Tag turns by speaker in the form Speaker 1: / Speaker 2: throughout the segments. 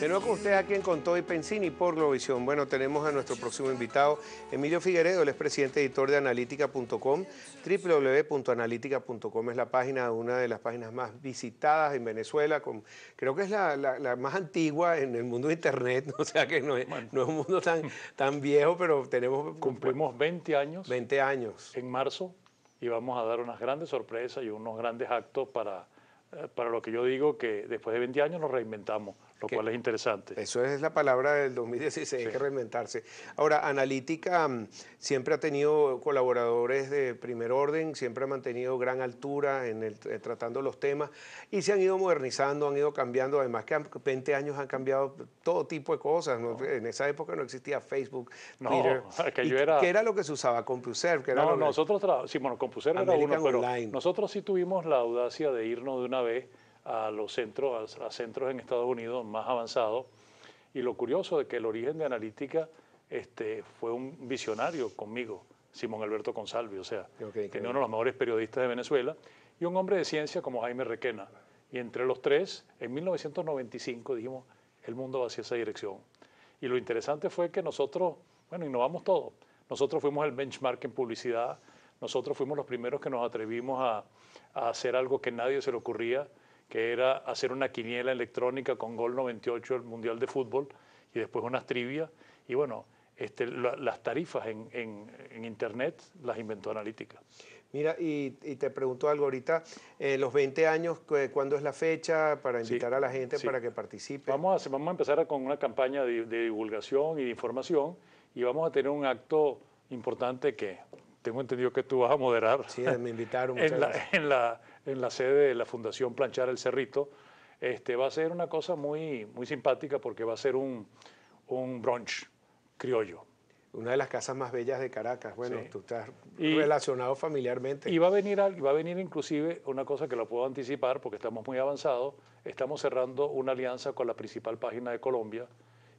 Speaker 1: De nuevo con usted aquí en Contó y Pensini por Globovisión. Bueno, tenemos a nuestro próximo invitado, Emilio Figueredo, el es presidente editor de analítica.com. www.analítica.com es la página, una de las páginas más visitadas en Venezuela. creo que es la, más antigua en el mundo de Internet, o sea
Speaker 2: que no es, un mundo tan, tan viejo, pero tenemos... Cumplimos 20 años. 20 años. En marzo y vamos a dar unas grandes sorpresas y unos grandes actos para eh, para lo que yo digo que después de 20 años nos reinventamos, lo cual es interesante. Eso es la
Speaker 1: palabra del 2016, hay que reinventarse. Ahora, Analítica mm, siempre ha tenido colaboradores de primer orden, siempre ha mantenido gran altura en eh, tratando los temas y se han ido modernizando, han ido cambiando, además que 20 años han cambiado todo tipo de cosas.
Speaker 2: En esa época no existía Facebook, no, Twitter. Que era... era
Speaker 1: lo que se usaba? CompuServe. Que nosotros,
Speaker 2: sí, bueno, CompuServe era uno, pero nosotros sí tuvimos la audacia de irnos de una vez a los centros, a, centros en Estados Unidos más avanzados. Y lo curioso de que el origen de analítica este, fue un visionario conmigo, Simón Alberto Consalvi, o sea, que tenía uno de los mejores periodistas de Venezuela, y un hombre de ciencia como Jaime Requena. Y entre los tres, en 1995 dijimos, el mundo va hacia esa dirección. Y lo interesante fue que nosotros, bueno, innovamos todo. Nosotros fuimos el benchmark en publicidad, nosotros fuimos los primeros que nos atrevimos a, hacer algo que nadie se le ocurría, que era hacer una quiniela electrónica con Gol 98 el Mundial de Fútbol y después unas trivias. Y bueno, este, las tarifas en, Internet las inventó Analítica.
Speaker 1: Mira, y, te pregunto algo ahorita, eh, los 20 años, ¿cuándo es la fecha para invitar a la gente para que participe? Vamos
Speaker 2: a, vamos a empezar con una campaña de, de divulgación y de información y vamos a tener un acto importante que tengo entendido que tú vas a moderar. Sí, me invitaron. en, la, en, la, en, la, sede de la Fundación Planchar el Cerrito. Este, va a ser una cosa muy, muy simpática porque va a ser un, un brunch criollo. Una de las casas más bellas de Caracas. Bueno, tú estás relacionado familiarmente. Y va a, venir, va a venir inclusive una cosa que lo puedo anticipar porque estamos muy avanzados. Estamos cerrando una alianza con la principal página de Colombia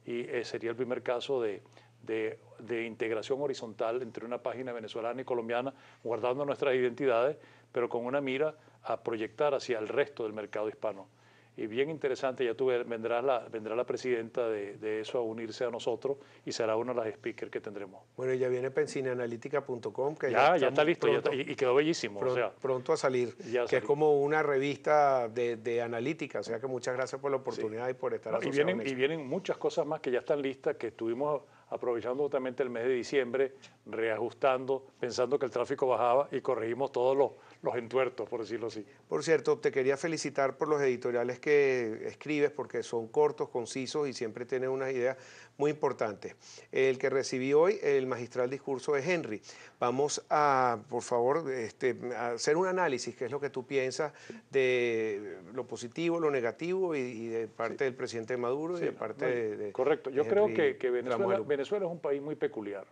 Speaker 2: y eh, sería el primer caso de, de, integración horizontal entre una página venezolana y colombiana, guardando nuestras identidades, pero con una mira a proyectar hacia el resto del mercado hispano. Y bien interesante, ya tú vendrás la, vendrá la presidenta de, de, eso a unirse a nosotros y será una de las speakers que tendremos.
Speaker 1: Bueno, ya viene pensineanalítica.com, que ya, ya, ya está listo y,
Speaker 2: quedó bellísimo. Pronto, sea,
Speaker 1: pronto a salir, que es como una revista de, de, analítica. O sea que muchas gracias por la oportunidad y por estar aquí y vienen, y
Speaker 2: vienen muchas cosas más que ya están listas, que estuvimos aprovechando justamente el mes de diciembre, reajustando, pensando que el tráfico bajaba y corregimos todos los los entuertos, por decirlo así.
Speaker 1: Por cierto, te quería felicitar por los editoriales que escribes porque son cortos, concisos y siempre tienen unas ideas muy importantes. El que recibí hoy, el magistral discurso de Henry. Vamos a, por favor, este, hacer un análisis, qué es lo que tú piensas de lo positivo, lo negativo y, de parte del presidente Maduro y de parte de, Correcto, yo creo que, que Venezuela,
Speaker 2: Venezuela es un país muy peculiar.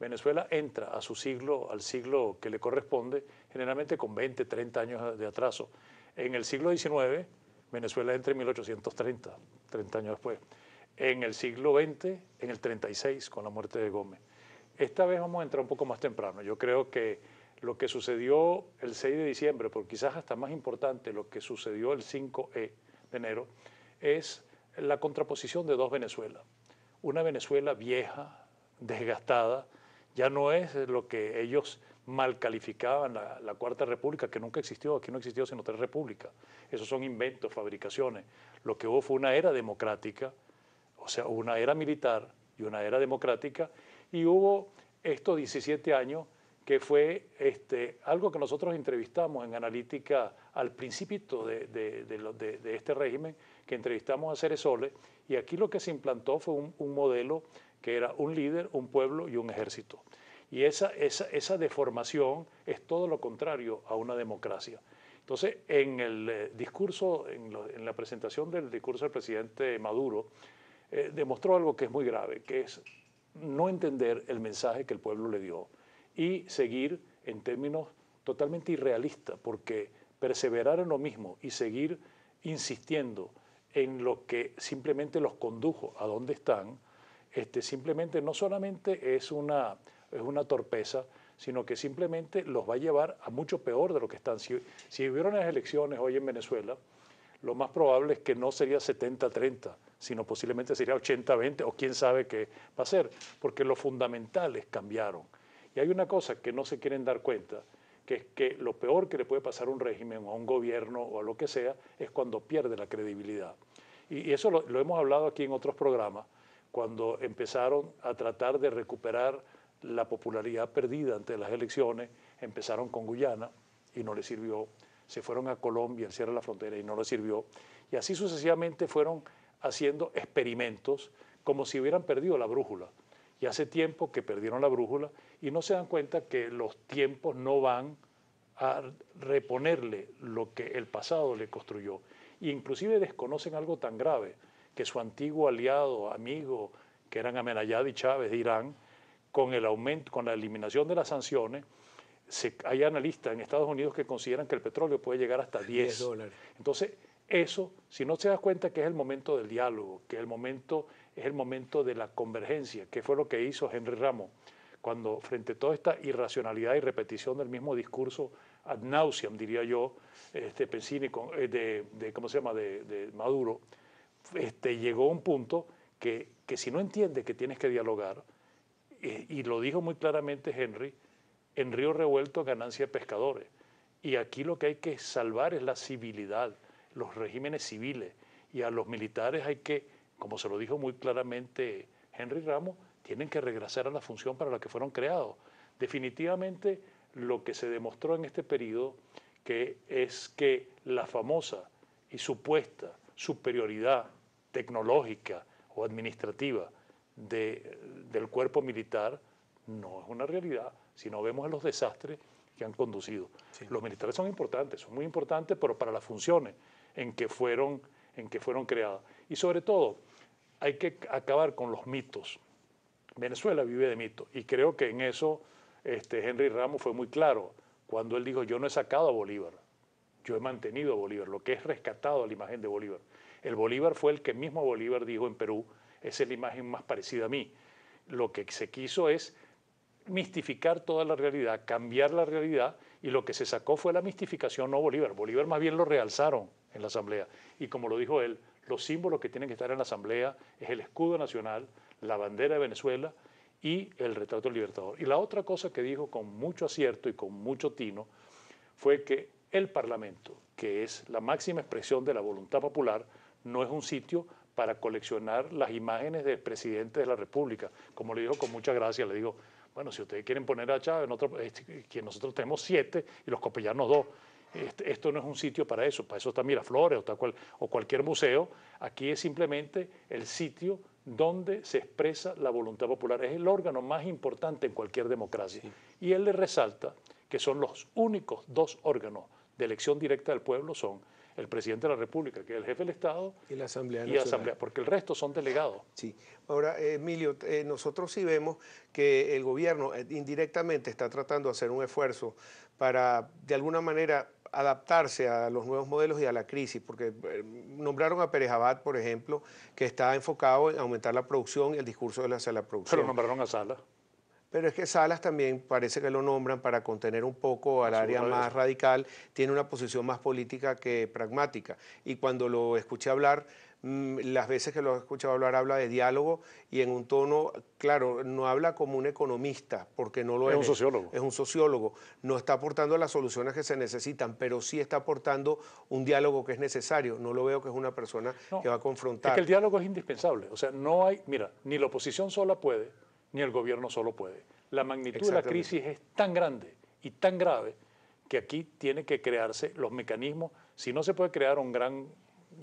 Speaker 2: Venezuela entra a su siglo, al siglo que le corresponde, generalmente con 20, 30 años de atraso. En el siglo XIX, Venezuela entre 1830, 30 años después. En el siglo XX, en el 36, con la muerte de Gómez. Esta vez vamos a entrar un poco más temprano. Yo creo que lo que sucedió el 6 de diciembre, por quizás hasta más importante, lo que sucedió el 5 e de enero, es la contraposición de dos Venezuelas. Una Venezuela vieja, desgastada, ya no es lo que ellos mal calificaban la, Cuarta República, que nunca existió, aquí no existió sino tres repúblicas. Esos son inventos, fabricaciones. Lo que hubo fue una era democrática, o sea, una era militar y una era democrática, y hubo estos 17 años que fue este, algo que nosotros entrevistamos en analítica al principito de, este régimen, que entrevistamos a Ceresole, y aquí lo que se implantó fue un modelo que era un líder, un pueblo y un ejército. Y esa, esa deformación es todo lo contrario a una democracia. Entonces, en el eh, discurso, en, la presentación del discurso del presidente Maduro, eh, demostró algo que es muy grave, que es no entender el mensaje que el pueblo le dio y seguir en términos totalmente irrealistas, porque perseverar en lo mismo y seguir insistiendo en lo que simplemente los condujo a donde están, este, simplemente no solamente es una es una torpeza, sino que simplemente los va a llevar a mucho peor de lo que están. Si, si las elecciones hoy en Venezuela, lo más probable es que no sería 70-30, sino posiblemente sería 80-20 o quién sabe qué va a ser, porque los fundamentales cambiaron. Y hay una cosa que no se quieren dar cuenta, que es que lo peor que le puede pasar a un régimen o a un gobierno o a lo que sea es cuando pierde la credibilidad. Y, eso lo hemos hablado aquí en otros programas, cuando empezaron a tratar de recuperar la popularidad perdida ante las elecciones, empezaron con Guyana y no le sirvió, se fueron a Colombia, el la frontera y no le sirvió, y así sucesivamente fueron haciendo experimentos como si hubieran perdido la brújula. Y hace tiempo que perdieron la brújula y no se dan cuenta que los tiempos no van a reponerle lo que el pasado le construyó. E inclusive desconocen algo tan grave que su antiguo aliado, amigo, que eran Amenayad y Chávez de Irán, con el aumento, con la eliminación de las sanciones, hay analistas en Estados Unidos que consideran que el petróleo puede llegar hasta 10, dólares. Entonces, eso, si no se da cuenta que es el momento del diálogo, que el momento es el momento de la convergencia, que fue lo que hizo Henry Ramos, cuando frente a toda esta irracionalidad y repetición del mismo discurso ad nauseam, diría yo, este, eh, de, ¿cómo se llama?, de, Maduro, este, llegó a un punto que, que si no entiendes que tienes que dialogar, y lo dijo muy claramente Henry, en Río Revuelto ganancia pescadores. Y aquí lo que hay que salvar es la civilidad, los regímenes civiles. Y a los militares hay que, como se lo dijo muy claramente Henry Ramos, tienen que regresar a la función para la que fueron creados. Definitivamente lo que se demostró en este periodo que es que la famosa y supuesta superioridad tecnológica o administrativa del cuerpo militar no es una realidad, sino vemos los desastres que han conducido. Los militares son importantes, son muy importantes, pero para las funciones en que fueron, en que fueron creadas. Y sobre todo, hay que acabar con los mitos. Venezuela vive de mitos y creo que en eso este, Henry Ramos fue muy claro cuando él dijo, yo no he sacado a Bolívar, yo he mantenido a Bolívar, lo que es rescatado a la imagen de Bolívar. El Bolívar fue el que mismo Bolívar dijo en Perú, es la imagen más parecida a mí. Lo que se quiso es mistificar toda la realidad, cambiar la realidad, y lo que se sacó fue la mistificación, no Bolívar. Bolívar más bien lo realzaron en la Asamblea. Y como lo dijo él, los símbolos que tienen que estar en la Asamblea es el escudo nacional, la bandera de Venezuela y el retrato del libertador. Y la otra cosa que dijo con mucho acierto y con mucho tino fue que el Parlamento, que es la máxima expresión de la voluntad popular, no es un sitio para coleccionar las imágenes del presidente de la República. Como le dijo, con mucha gracia, le digo, bueno, si ustedes quieren poner a Chávez, en otro, este, que nosotros tenemos siete y los copellanos dos. Este, esto no es un sitio para eso, para eso está Miraflores o, o cualquier museo. Aquí es simplemente el sitio donde se expresa la voluntad popular. Es el órgano más importante en cualquier democracia. Y él le resalta que son los únicos dos órganos de elección directa del pueblo, son el presidente de la República, que es el jefe del Estado, y la Asamblea Nacional. porque el resto son delegados. Sí. Ahora,
Speaker 1: Emilio, eh, nosotros sí vemos que el gobierno eh, indirectamente está tratando de hacer un esfuerzo para, de alguna manera, adaptarse a los nuevos modelos y a la crisis, porque eh, nombraron a Pérez Abad, por ejemplo, que está enfocado en aumentar la producción y el discurso de la, sala de producción. Pero nombraron a Sala. Pero es que Salas también parece que lo nombran para contener un poco al área más radical, tiene una posición más política que pragmática. Y cuando lo escuché hablar, mm, las veces que lo he escuchado hablar habla de diálogo y en un tono, claro, no habla como un economista, porque no lo es. Es un sociólogo. Es un sociólogo. No está aportando las soluciones que se necesitan, pero sí está aportando un diálogo que es
Speaker 2: necesario. No lo veo que es una persona que va a confrontar. Es que el diálogo es indispensable. O sea, no hay, mira, ni la oposición sola puede ni el gobierno solo puede. La magnitud de la crisis es tan grande y tan grave que aquí tiene que crearse los mecanismos. Si no se puede crear un gran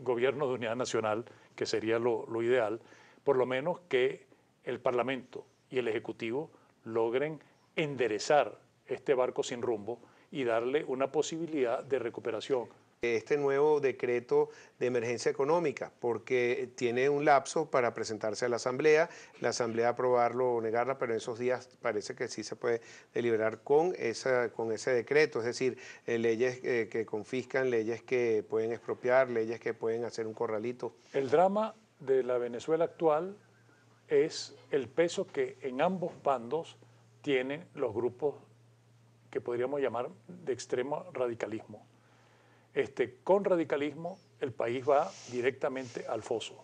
Speaker 2: gobierno de unidad nacional, que sería lo, lo ideal, por lo menos que el Parlamento y el Ejecutivo logren enderezar este barco sin rumbo y darle una posibilidad de recuperación este nuevo
Speaker 1: decreto de emergencia económica, porque tiene un lapso para presentarse a la Asamblea, la Asamblea aprobarlo o negarla, pero en esos días parece que sí se puede deliberar con, esa, con ese decreto, es decir, eh, leyes eh, que confiscan, leyes que pueden expropiar,
Speaker 2: leyes que pueden hacer un corralito. El drama de la Venezuela actual es el peso que en ambos bandos tienen los grupos que podríamos llamar de extremo radicalismo este, con radicalismo el país va directamente al foso.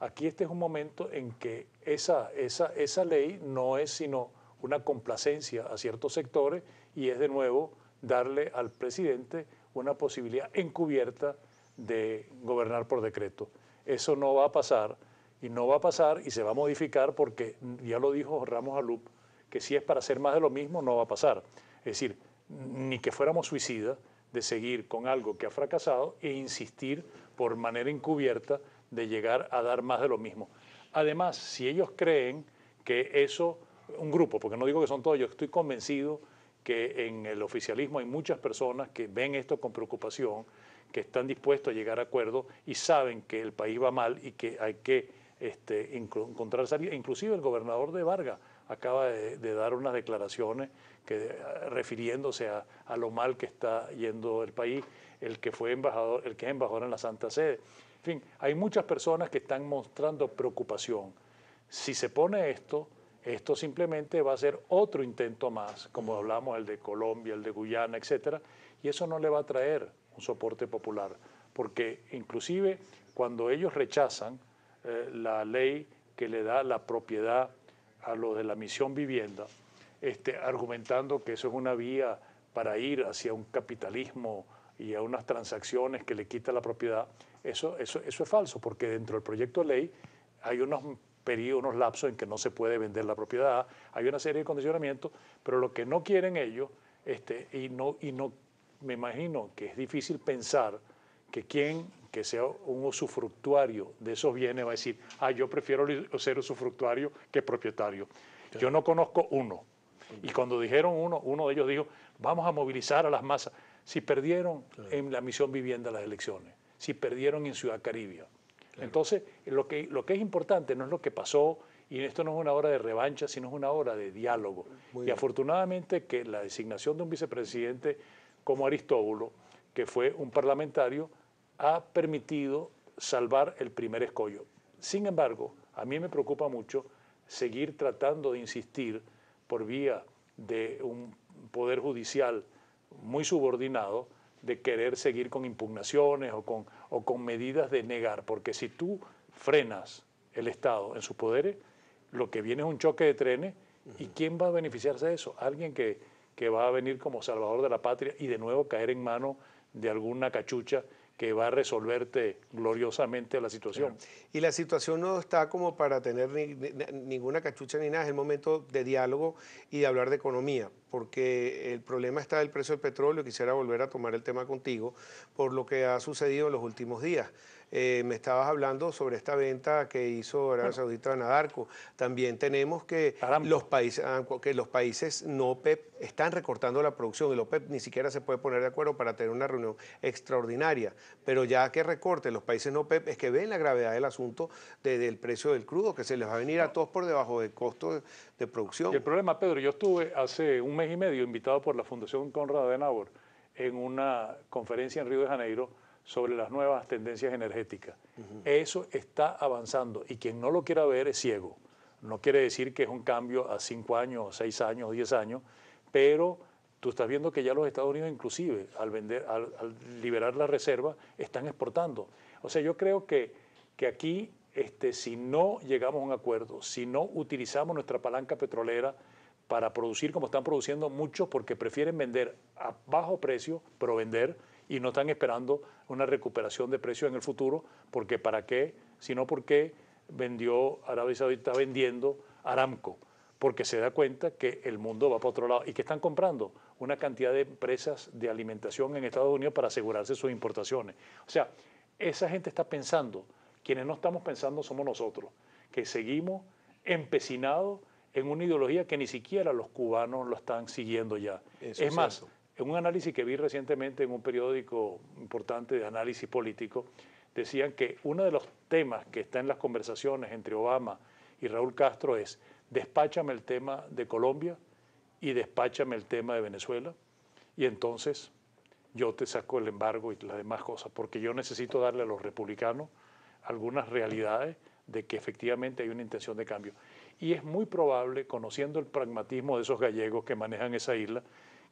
Speaker 2: Aquí este es un momento en que esa, esa ley no es sino una complacencia a ciertos sectores y es de nuevo darle al presidente una posibilidad encubierta de gobernar por decreto. Eso no va a pasar y no va a pasar y se va a modificar porque ya lo dijo Ramos Alup, que si es para hacer más de lo mismo no va a pasar. Es decir, ni que fuéramos suicidas, de seguir con algo que ha fracasado e insistir por manera encubierta de llegar a dar más de lo mismo. Además, si ellos creen que eso, un grupo, porque no digo que son todos, yo estoy convencido que en el oficialismo hay muchas personas que ven esto con preocupación, que están dispuestos a llegar a acuerdos y saben que el país va mal y que hay que este, encontrar salida. Inclusive el gobernador de Vargas acaba de, dar unas declaraciones que, eh, refiriéndose a, lo mal que está yendo el país, el que fue embajador, el que es embajador en la Santa Sede. En fin, hay muchas personas que están mostrando preocupación. Si se pone esto, esto simplemente va a ser otro intento más, como hablamos el de Colombia, el de Guyana, etc. y eso no le va a traer un soporte popular, porque inclusive cuando ellos rechazan eh, la ley que le da la propiedad a lo de la misión vivienda, este, argumentando que eso es una vía para ir hacia un capitalismo y a unas transacciones que le quita la propiedad, eso, eso, eso es falso, porque dentro del proyecto de ley hay unos periodos, unos lapsos en que no se puede vender la propiedad, hay una serie de condicionamientos, pero lo que no quieren ellos, este, y, no, y no, me imagino que es difícil pensar que quien que sea un usufructuario de esos bienes va a decir, ah, yo prefiero ser usufructuario que propietario. Yo no conozco uno. Y cuando dijeron uno, uno de ellos dijo, vamos a movilizar a las masas. Si perdieron en la misión vivienda las elecciones, si perdieron en Ciudad Caribe. Entonces, lo que, lo que es importante no es lo que pasó, y esto no es una hora de revancha, sino es una hora de diálogo. y afortunadamente que la designación de un vicepresidente como Aristóbulo, que fue un parlamentario, ha permitido salvar el primer escollo. Sin embargo, a mí me preocupa mucho seguir tratando de insistir por vía de un poder judicial muy subordinado de querer seguir con impugnaciones o con, medidas de negar, porque si tú frenas el Estado en sus poderes, lo que viene es un choque de trenes y ¿quién va a beneficiarse de eso? Alguien que, que va a venir como salvador de la patria y de nuevo caer en mano de alguna cachucha que va a resolverte gloriosamente la situación.
Speaker 1: Y la situación no está como para tener ninguna cachucha ni nada, es el momento de diálogo y de hablar de economía porque el problema está del precio del petróleo. Quisiera volver a tomar el tema contigo por lo que ha sucedido en los últimos días. Eh, me estabas hablando sobre esta venta que hizo Arabia Saudita a Nadarco. También tenemos que los, países, ah, que los países no OPEP e están recortando la producción. El OPEP e ni siquiera se puede poner de acuerdo para tener una reunión extraordinaria. Pero ya que recorten los países no OPEP, e es que ven la gravedad del asunto del precio del crudo, que se les va a venir a todos
Speaker 2: por debajo de costo producción. el problema, Pedro, yo estuve hace un mes y medio invitado por la Fundación Conrad Adenauer en una conferencia en Río de Janeiro sobre las nuevas tendencias energéticas. Eso está avanzando y quien no lo quiera ver es ciego. No quiere decir que es un cambio a cinco años, seis años, diez años, pero tú estás viendo que ya los Estados Unidos inclusive al, vender, liberar la reserva están exportando. O sea, yo creo que, que aquí este, si no llegamos a un acuerdo, si no utilizamos nuestra palanca petrolera para producir como están produciendo muchos porque prefieren vender a bajo precio, pero vender, y no están esperando una recuperación de precios en el futuro, porque ¿para qué? Sino porque vendió, Arabia Saudita está vendiendo Aramco, porque se da cuenta que el mundo va para otro lado y que están comprando una cantidad de empresas de alimentación en Estados Unidos para asegurarse sus importaciones. O sea, esa gente está pensando quienes no estamos pensando somos nosotros, que seguimos empecinados en una ideología que ni siquiera los cubanos lo están siguiendo ya. es más, en un análisis que vi recientemente en un periódico importante de análisis político, decían que uno de los temas que está en las conversaciones entre Obama y Raúl Castro es despáchame el tema de Colombia y despáchame el tema de Venezuela y entonces yo te saco el embargo y las demás cosas, porque yo necesito darle a los republicanos algunas realidades de que efectivamente hay una intención de cambio. Y es muy probable, conociendo el pragmatismo de esos gallegos que manejan esa isla,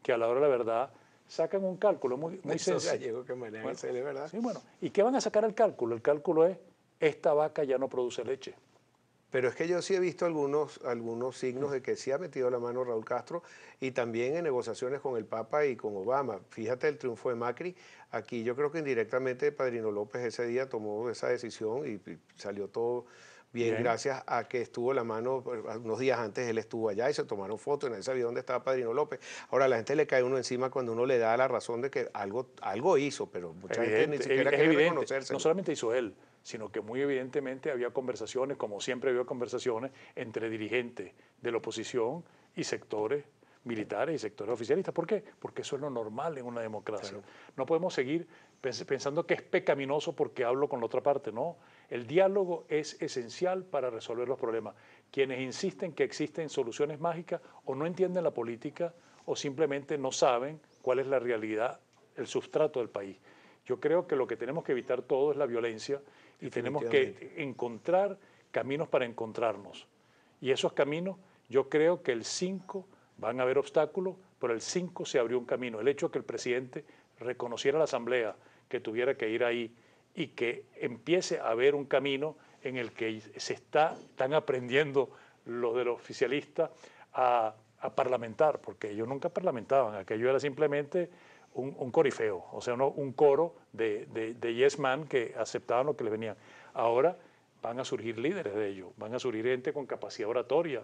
Speaker 2: que a la hora de la verdad sacan un cálculo muy, muy sencillo. que manejan ¿verdad? Sí, bueno. ¿Y qué van a sacar el cálculo? El cálculo es, esta vaca ya no produce leche. Pero es que yo sí he visto
Speaker 1: algunos, algunos signos de que sí ha metido la mano Raúl Castro y también en negociaciones con el Papa y con Obama. Fíjate el triunfo de Macri. Aquí yo creo que indirectamente Padrino López ese día tomó esa decisión y, salió todo bien, gracias a que estuvo la mano, unos días antes él estuvo allá y se tomaron fotos y nadie sabía dónde estaba Padrino López. Ahora la gente le cae uno encima cuando uno le da la razón de que algo, algo hizo, pero mucha gente ni siquiera quiere reconocerse. No
Speaker 2: solamente hizo él, sino que muy evidentemente había conversaciones, como siempre había conversaciones, entre dirigentes de la oposición y sectores militares y sectores oficialistas. ¿Por qué? Porque eso es lo normal en una democracia. No podemos seguir pensando que es pecaminoso porque hablo con la otra parte, no. El diálogo es esencial para resolver los problemas. Quienes insisten que existen soluciones mágicas o no entienden la política o simplemente no saben cuál es la realidad, el sustrato del país. Yo creo que lo que tenemos que evitar todo es la violencia y tenemos que encontrar caminos para encontrarnos. Y esos caminos, yo creo que el 5 van a haber obstáculos, pero el 5 se abrió un camino. El hecho de que el presidente reconociera a la Asamblea que tuviera que ir ahí y que empiece a haber un camino en el que se está, están aprendiendo los de los oficialistas a, a parlamentar, porque ellos nunca parlamentaban, aquello era simplemente un, corifeo, o sea, un coro de, de, de yes man que aceptaban lo que les venían. Ahora van a surgir líderes de ellos, van a surgir gente con capacidad oratoria.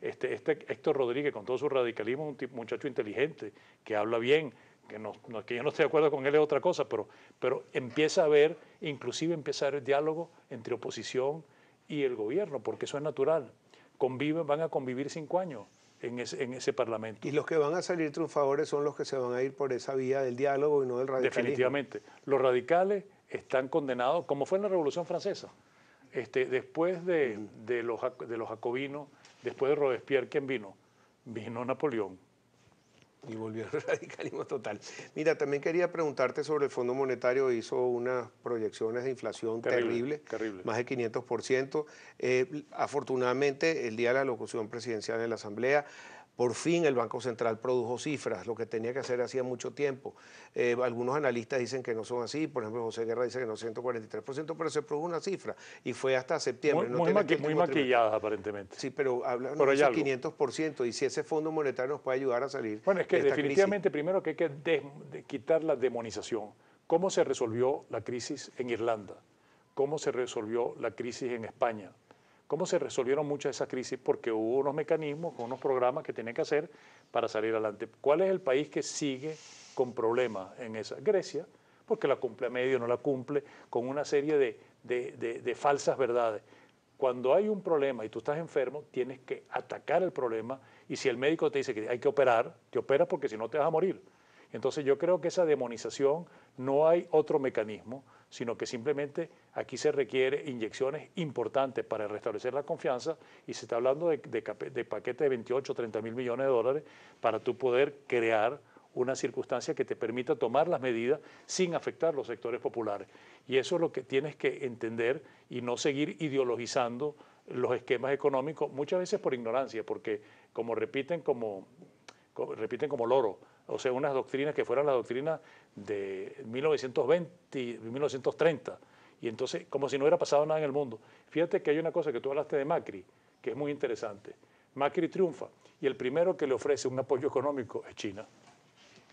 Speaker 2: Este, este Héctor Rodríguez, con todo su radicalismo, es un muchacho inteligente, que habla bien, que, no, que yo no estoy de acuerdo con él es otra cosa, pero, pero empieza a haber, inclusive empieza a haber diálogo entre oposición y el gobierno, porque eso es natural. Conviven, van a convivir cinco años en ese, Parlamento.
Speaker 1: Y los que van a salir triunfadores son los que se van a ir por esa vía del diálogo y no del radicalismo. Definitivamente.
Speaker 2: Los radicales están condenados, como fue en la Revolución Francesa. Este, después de, de, los, de los jacobinos, después de Robespierre, ¿quién vino? Vino Napoleón y volvió al radicalismo total.
Speaker 1: Mira, también quería preguntarte sobre el Fondo Monetario, hizo unas proyecciones de inflación terrible, terrible, más de 500%. Eh, afortunadamente, el día de la locución presidencial de la Asamblea, por fin el Banco Central produjo cifras, lo que tenía que hacer hacía mucho tiempo. Eh, algunos analistas dicen que no son así, por ejemplo José Guerra dice que no es 143%, pero se produjo una cifra y fue hasta septiembre. Muy, no maquilladas
Speaker 2: aparentemente.
Speaker 1: Sí, pero hablan de 500% y si ese Fondo Monetario nos puede ayudar a salir. Bueno, es que definitivamente
Speaker 2: primero que hay que quitar la demonización. ¿Cómo se resolvió la crisis en Irlanda? ¿Cómo se resolvió la crisis en España? cómo se resolvieron muchas de esas crisis porque hubo unos mecanismos, unos programas que tiene que hacer para salir adelante. ¿Cuál es el país que sigue con problemas en esa? Grecia, porque la cumple a medio, no la cumple, con una serie de, de falsas verdades. Cuando hay un problema y tú estás enfermo, tienes que atacar el problema y si el médico te dice que hay que operar, te operas porque si no te vas a morir. Entonces yo creo que esa demonización no hay otro mecanismo sino que simplemente aquí se requiere inyecciones importantes para restablecer la confianza y se está hablando de, de, de de 28 o 30 mil millones de dólares para tú poder crear una circunstancia que te permita tomar las medidas sin afectar los sectores populares. Y eso es lo que tienes que entender y no seguir ideologizando los esquemas económicos, muchas veces por ignorancia, porque como repiten como repiten como loro, o sea, unas doctrinas que fueran las doctrinas de 1920, y 1930, y entonces como si no hubiera pasado nada en el mundo. Fíjate que hay una cosa que tú hablaste de Macri, que es muy interesante. Macri triunfa y el primero que le ofrece un apoyo económico es China.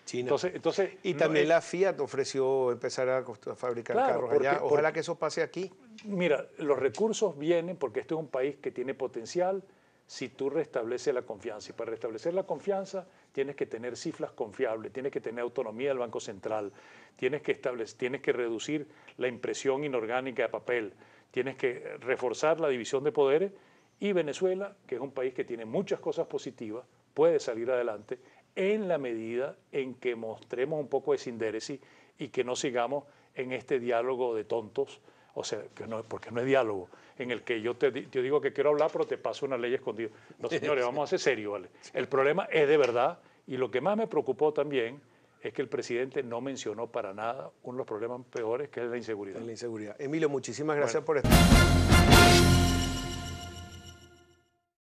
Speaker 2: China. Entonces, y también eh, la
Speaker 1: Fiat ofreció empezar a, fabricar carros allá. Ojalá
Speaker 2: que eso pase aquí. Mira, los recursos vienen porque este es un país que tiene potencial, si tú restableces la confianza. Y para restablecer la confianza tienes que tener cifras confiables, tienes que tener autonomía del Banco Central, tienes que, establecer, tienes que reducir la impresión inorgánica de papel, tienes que reforzar la división de poderes y Venezuela, que es un país que tiene muchas cosas positivas, puede salir adelante en la medida en que mostremos un poco de sindéresis y que no sigamos en este diálogo de tontos o sea, que no, porque no es diálogo en el que yo te digo que quiero hablar, pero te paso una ley escondida. No, señores, vamos a ser serios, ¿vale? El problema es de verdad, y lo que más me preocupó también es que el presidente no mencionó para nada uno de los problemas peores, que es la inseguridad. La inseguridad. Emilio, muchísimas gracias por esto.